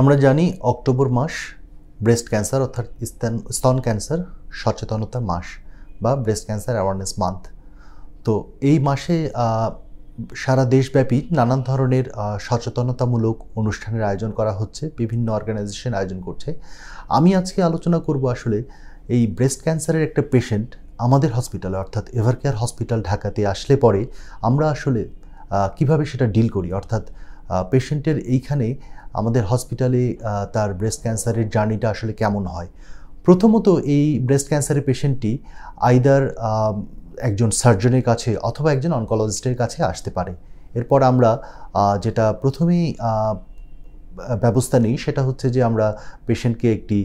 আমরা জানি অক্টোবর মাস breast cancer অর্থাৎ স্তন স্তন ক্যান্সার সচেতনতা মাস বা ব্রেস্ট ক্যান্সার অ্যাওয়ারনেস মান্থ তো এই মাসে সারা দেশব্যাপী নানান ধরনের সচেতনতামূলক অনুষ্ঠানের আয়োজন করা হচ্ছে বিভিন্ন অর্গানাইজেশন আয়োজন করছে আমি আজকে আলোচনা করব আসলে এই ব্রেস্ট ক্যান্সারের একটা পেশেন্ট আমাদের হসপিটালে অর্থাৎ এভারকেয়ার হসপিটাল ঢাকাতে আসলে পরে আমরা আসলে কিভাবে সেটা ডিল করি অর্থাৎ পেশেন্টের এইখানে আমাদের হসপিটালে তার ব্রেস্ট ক্যান্সারের জার্নিটা আসলে কেমন হয় প্রথমত এই ব্রেস্ট ক্যান্সারের পেশেন্টটি আইদার একজন সার্জনের কাছে অথবা একজন অনকোলজিস্টের কাছে আসতে পারে এরপর আমরা যেটা প্রথমেই ব্যবস্থা নিই সেটা হচ্ছে যে আমরা পেশেন্টকে একটি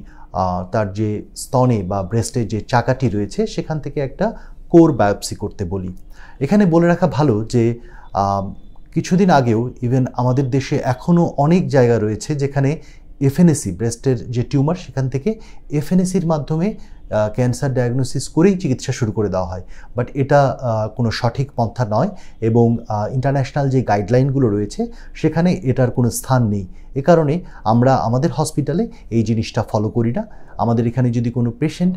তার যে স্তনে বা ব্রেস্টের যে চাকাটি রয়েছে সেখান থেকে একটা কোর বায়োপসি করতে বলি এখানে বলে রাখা ভালো যে কিছুদিন আগেও ইভেন আমাদের দেশে এখনও অনেক জায়গা রয়েছে যেখানে এফএনএসি ব্রেস্টের যে টিউমার সেখান থেকে এফএনএসির মাধ্যমে ক্যান্সার ডায়াগনোসিস করেই চিকিৎসা শুরু করে দেওয়া হয় বাট এটা কোনো সঠিক পন্থা নয় এবং ইন্টারন্যাশনাল যে গাইডলাইনগুলো রয়েছে সেখানে এটার কোনো স্থান নেই এ কারণে আমরা আমাদের হসপিটালে এই জিনিসটা ফলো করি না আমাদের এখানে যদি কোনো পেশেন্ট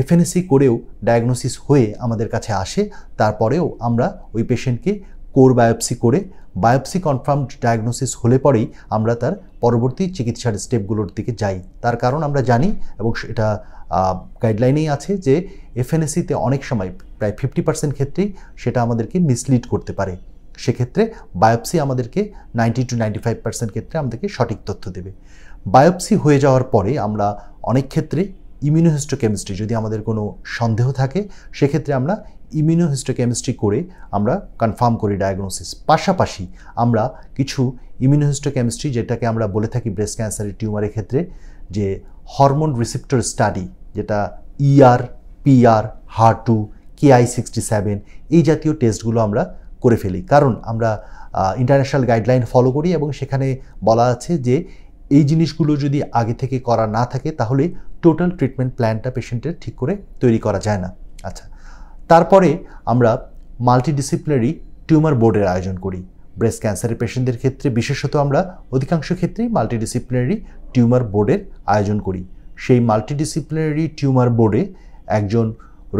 এফএনএসি করেও ডায়াগনোসিস হয়ে আমাদের কাছে আসে তারপরেও আমরা ওই পেশেন্টকে কোর বায়োপসি করে বায়োপসি কনফার্মড ডায়াগনোসিস হলে পরেই আমরা তার পরবর্তী চিকিৎসার স্টেপগুলোর দিকে যাই তার কারণ আমরা জানি এবং এটা গাইডলাইনেই আছে যে এফএনএসিতে অনেক সময় প্রায় ফিফটি পার্সেন্ট ক্ষেত্রেই সেটা আমাদেরকে মিসলিড করতে পারে সেক্ষেত্রে বায়োপসি আমাদেরকে ninety two ninety five percent ক্ষেত্রে আমাদেরকে সঠিক তথ্য দেবে বায়োপসি হয়ে যাওয়ার পরে আমরা অনেক ক্ষেত্রে ইমিউনোহিস্টোকেমিস্ট্রি যদি আমাদের কোনো সন্দেহ থাকে সেক্ষেত্রে আমরা ইমিউনোহিস্টোকেমিস্ট্রি করে আমরা কনফার্ম করি ডায়াগনোসিস পাশাপাশি আমরা কিছু ইমিউনোহিস্টোকেমিস্ট্রি যেটাকে আমরা বলে থাকি ব্রেস্ট ক্যান্সারের টিউমারের ক্ষেত্রে যে হরমোন রিসিপ্টর স্টাডি যেটা ER PR HER two KI sixty seven এই জাতীয় টেস্টগুলো আমরা করে ফেলি কারণ আমরা ইন্টারন্যাশনাল গাইডলাইন ফলো করি এবং সেখানে বলা আছে যে এই জিনিসগুলো যদি আগে থেকে করা না থাকে তাহলে টোটাল ট্রিটমেন্ট প্ল্যানটা পেশেন্টের ঠিক করে তৈরি করা যায় না আচ্ছা তারপরে আমরা মাল্টিডিসিপ্লিনারি টিউমার বোর্ডের আয়োজন করি ব্রেস্ট ক্যান্সারের পেশেন্টদের ক্ষেত্রে বিশেষত আমরা অধিকাংশ ক্ষেত্রেই মাল্টিডিসিপ্লিনারি টিউমার বোর্ডের আয়োজন করি সেই মাল্টিডিসিপ্লিনারি টিউমার বোর্ডে একজন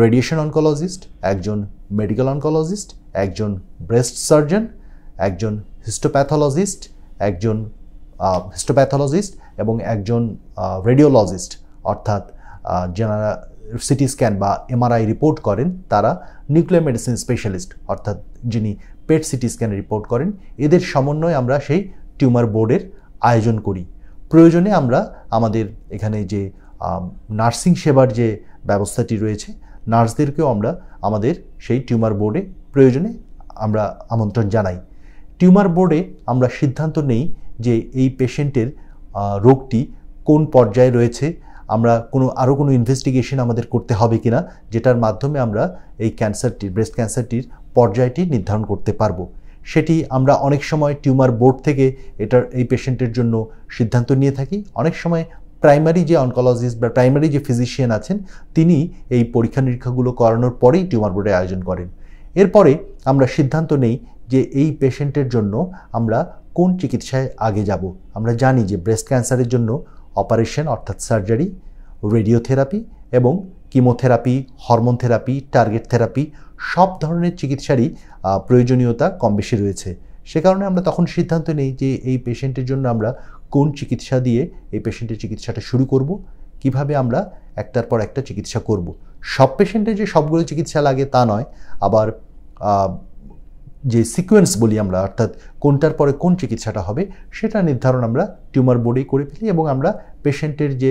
রেডিয়েশন অনকোলজিস্ট একজন মেডিকেল অনকোলজিস্ট একজন ব্রেস্ট সার্জন একজন হিস্টোপ্যাথোলজিস্ট একজন হিস্টোপ্যাথোলজিস্ট এবং একজন রেডিওলজিস্ট অর্থাৎ যারা সিটি স্ক্যান বা এমআরআই রিপোর্ট করেন তারা নিউক্লিয়ার মেডিসিন স্পেশালিস্ট অর্থাৎ যিনি পেট সিটি স্ক্যান রিপোর্ট করেন এদের সমন্বয়ে আমরা সেই টিউমার বোর্ডের আয়োজন করি প্রয়োজনে আমরা আমাদের এখানে যে নার্সিং সেবার যে ব্যবস্থাটি রয়েছে নার্সদেরকেও আমরা আমাদের সেই টিউমার বোর্ডে প্রয়োজনে আমরা আমন্ত্রণ জানাই টিউমার বোর্ডে আমরা সিদ্ধান্ত নেই যে এই পেশেন্টের রোগটি কোন পর্যায়ে রয়েছে আমরা কোনো আরও কোনো ইনভেস্টিগেশন আমাদের করতে হবে কিনা যেটার মাধ্যমে আমরা এই ক্যান্সারটির ব্রেস্ট ক্যান্সারটির পর্যায়টি নির্ধারণ করতে পারবো সেটি আমরা অনেক সময় টিউমার বোর্ড থেকে এটার এই পেশেন্টের জন্য সিদ্ধান্ত নিয়ে থাকি অনেক সময় প্রাইমারি যে অনকোলজিস্ট বা প্রাইমারি যে ফিজিশিয়ান আছেন তিনি এই পরীক্ষা নিরীক্ষাগুলো করানোর পরেই টিউমার বোর্ডের আয়োজন করেন এরপরে আমরা সিদ্ধান্ত নেই যে এই পেশেন্টের জন্য আমরা কোন চিকিৎসায় আগে যাব আমরা জানি যে ব্রেস্ট ক্যান্সারের জন্য অপারেশন অর্থাৎ সার্জারি রেডিওথেরাপি এবং chemotherapy hormone therapy target therapy সব ধরনের চিকিৎসারই প্রয়োজনীয়তা কম বেশি রয়েছে সে কারণে আমরা তখন সিদ্ধান্ত নেই যে এই পেশেন্টের জন্য আমরা কোন চিকিৎসা দিয়ে এই পেশেন্টের চিকিৎসাটা শুরু করব কিভাবে আমরা একটার পর একটা চিকিৎসা করব সব পেশেন্টের যে সবগুলো চিকিৎসা লাগে তা নয় আবার যে সিকোয়েন্স বলি আমরা অর্থাৎ কোনটার পরে কোন চিকিৎসাটা হবে সেটা নির্ধারণ আমরা টিউমার বোর্ডেই করে ফেলি এবং আমরা পেশেন্টের যে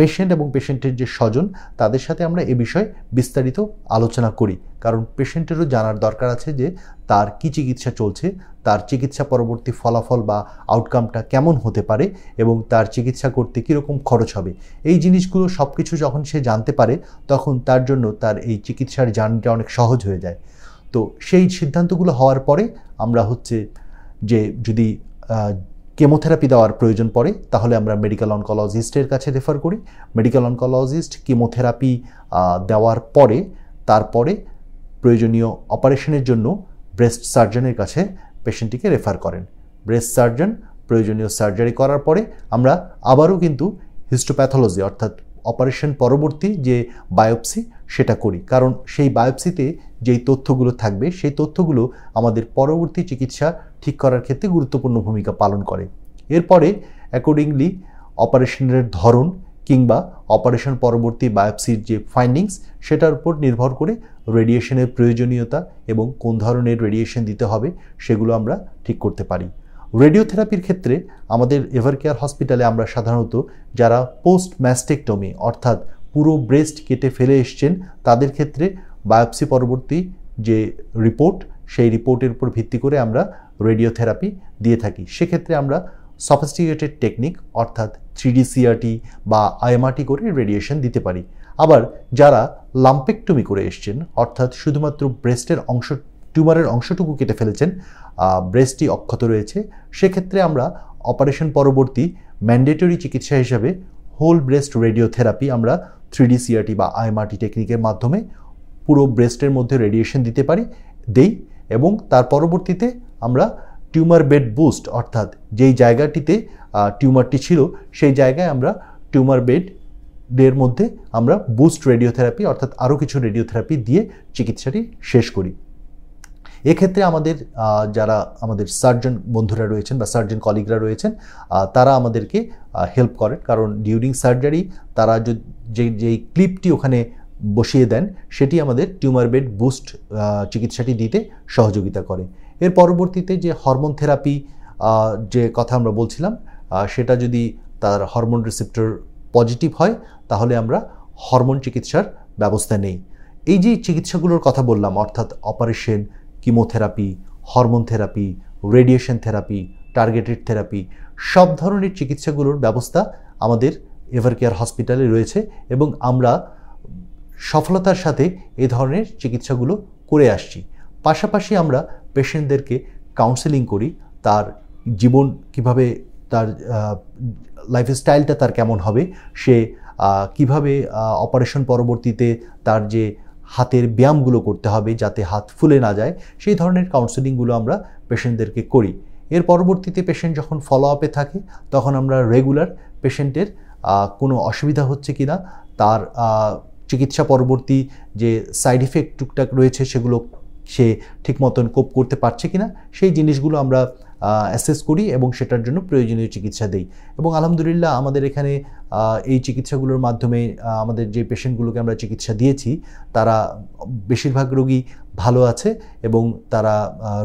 পেশেন্ট এবং পেশেন্টের যে স্বজন তাদের সাথে আমরা এ বিষয়ে বিস্তারিত আলোচনা করি কারণ পেশেন্টেরও জানার দরকার আছে যে তার কি চিকিৎসা চলছে তার চিকিৎসা পরবর্তী ফলাফল বা আউটকামটা কেমন হতে পারে এবং তার চিকিৎসা করতে কীরকম খরচ হবে এই জিনিসগুলো সব কিছু যখন সে জানতে পারে তখন তার জন্য তার এই চিকিৎসার জার্নিটা অনেক সহজ হয়ে যায় তো সেই সিদ্ধান্তগুলো হওয়ার পরে আমরা হচ্ছে যে যদি কেমোথেরাপি দেওয়ার প্রয়োজন পড়ে তাহলে আমরা মেডিকেল অনকোলজিস্টের কাছে রেফার করি মেডিকেল অনকোলজিস্ট কেমোথেরাপি দেওয়ার পরে তারপরে প্রয়োজনীয় অপারেশনের জন্য ব্রেস্ট সার্জনের কাছে পেশেন্টটিকে রেফার করেন ব্রেস্ট সার্জন প্রয়োজনীয় সার্জারি করার পরে আমরা আবারও কিন্তু হিস্টোপ্যাথোলজি অর্থাৎ অপারেশন পরবর্তী যে বায়োপসি সেটা করি কারণ সেই বায়োপসিতে যেই তথ্যগুলো থাকবে সেই তথ্যগুলো আমাদের পরবর্তী চিকিৎসা ঠিক করার ক্ষেত্রে গুরুত্বপূর্ণ ভূমিকা পালন করে এরপরে অ্যাকর্ডিংলি অপারেশনের ধরন কিংবা অপারেশন পরবর্তী বায়োপসির যে ফাইন্ডিংস সেটার উপর নির্ভর করে রেডিয়েশনের প্রয়োজনীয়তা এবং কোন ধরনের রেডিয়েশন দিতে হবে সেগুলো আমরা ঠিক করতে পারি রেডিওথেরাপির ক্ষেত্রে আমাদের এভারকেয়ার হসপিটালে আমরা সাধারণত যারা পোস্ট ম্যাস্টেকটমি অর্থাৎ পুরো ব্রেস্ট কেটে ফেলে এসছেন তাদের ক্ষেত্রে বায়োপসি পরবর্তী যে রিপোর্ট সেই রিপোর্টের উপর ভিত্তি করে আমরা রেডিওথেরাপি দিয়ে থাকি সেক্ষেত্রে আমরা সফিস্টিকেটেড টেকনিক অর্থাৎ থ্রিডি সিআরটি বা আইএমআরটি করে রেডিয়েশন দিতে পারি আবার যারা লাম্পেকটুমি করে এসছেন অর্থাৎ শুধুমাত্র ব্রেস্টের অংশ টিউমারের অংশটুকু কেটে ফেলেছেন ব্রেস্টটি অক্ষত রয়েছে সেক্ষেত্রে আমরা অপারেশন পরবর্তী ম্যান্ডেটরি চিকিৎসা হিসাবে হোল ব্রেস্ট রেডিওথেরাপি আমরা থ্রিডি সিআরটি বা আইএমআরটি টেকনিকের মাধ্যমে পুরো ব্রেস্টের মধ্যে রেডিয়েশন দিতে পারি দেই এবং তার পরবর্তীতে আমরা টিউমার বেড বুস্ট অর্থাৎ যেই জায়গাটিতে টিউমারটি ছিল সেই জায়গায় আমরা টিউমার বেড ডের মধ্যে আমরা বুস্ট রেডিওথেরাপি অর্থাৎ আরও কিছু রেডিওথেরাপি দিয়ে চিকিৎসাটি শেষ করি এক্ষেত্রে আমাদের যারা আমাদের সার্জন বন্ধুরা রয়েছেন বা সার্জন কলিগরা রয়েছেন তারা আমাদেরকে হেল্প করেন কারণ ডিউরিং সার্জারি তারা যে যেই ক্লিপটি ওখানে বসিয়ে দেন সেটি আমাদের টিউমার বেড বুস্ট চিকিৎসাটি দিতে সহযোগিতা করে এর পরবর্তীতে যে হরমোন থেরাপি যে কথা আমরা বলছিলাম সেটা যদি তার হরমোন রিসেপ্টর পজিটিভ হয় তাহলে আমরা হরমোন চিকিৎসার ব্যবস্থা নেই এই যে চিকিৎসাগুলোর কথা বললাম অর্থাৎ operation chemotherapy hormone therapy radiation therapy targeted therapy সব ধরনের চিকিৎসাগুলোর ব্যবস্থা আমাদের এভারকেয়ার হসপিটালে রয়েছে এবং আমরা সফলতার সাথে এ ধরনের চিকিৎসাগুলো করে আসছি পাশাপাশি আমরা পেশেন্টদেরকে কাউন্সেলিং করি তার জীবন কিভাবে তার লাইফস্টাইলটা তার কেমন হবে সে কিভাবে অপারেশন পরবর্তীতে তার যে হাতের ব্যায়ামগুলো করতে হবে যাতে হাত ফুলে না যায় সেই ধরনের কাউন্সেলিংগুলো আমরা পেশেন্টদেরকে করি এর পরবর্তীতে পেশেন্ট যখন ফলো আপে থাকে তখন আমরা রেগুলার পেশেন্টের কোনো অসুবিধা হচ্ছে কি না তার চিকিৎসা পরবর্তী যে সাইড ইফেক্ট টুকটাক রয়েছে সেগুলো সে ঠিক মতন কোপ করতে পারছে কিনা সেই জিনিসগুলো আমরা অ্যাসেস করি এবং সেটার জন্য প্রয়োজনীয় চিকিৎসা দেই এবং আলহামদুলিল্লাহ আমাদের এখানে এই চিকিৎসাগুলোর মাধ্যমে আমাদের যে পেশেন্টগুলোকে আমরা চিকিৎসা দিয়েছি তারা বেশিরভাগ রোগী ভালো আছে এবং তারা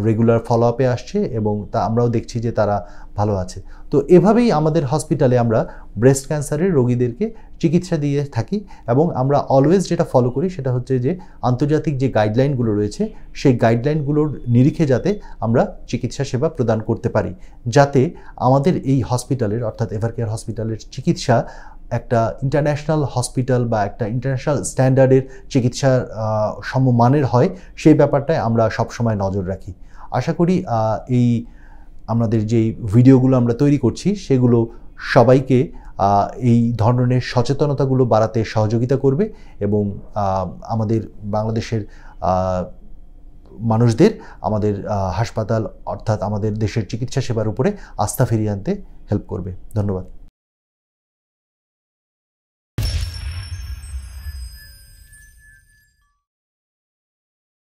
রেগুলার ফলো আপে আসছে এবং তা আমরাও দেখছি যে তারা ভালো আছে তো এভাবেই আমাদের হসপিটালে আমরা ব্রেস্ট ক্যান্সারের রোগীদেরকে চিকিৎসা দিয়ে থাকি এবং আমরা অলওয়েজ যেটা ফলো করি সেটা হচ্ছে যে আন্তর্জাতিক যে গাইডলাইনগুলো রয়েছে সেই গাইডলাইনগুলোর নিরিখে যাতে আমরা চিকিৎসা সেবা প্রদান করতে পারি যাতে আমাদের এই হসপিটালের অর্থাৎ এভারকেয়ার হসপিটালের চিকিৎসা একটা ইন্টারন্যাশনাল হসপিটাল বা একটা ইন্টারন্যাশনাল স্ট্যান্ডার্ডের চিকিৎসার সমমানের হয় সেই ব্যাপারটায় আমরা সবসময় নজর রাখি আশা করি এই আমাদের যেই ভিডিওগুলো আমরা তৈরি করছি সেগুলো সবাইকে এই ধরনের সচেতনতাগুলো বাড়াতে সহযোগিতা করবে এবং আমাদের বাংলাদেশের মানুষদের আমাদের হাসপাতাল অর্থাৎ আমাদের দেশের চিকিৎসা সেবার উপরে আস্থা ফিরিয়ে আনতে হেল্প করবে ধন্যবাদ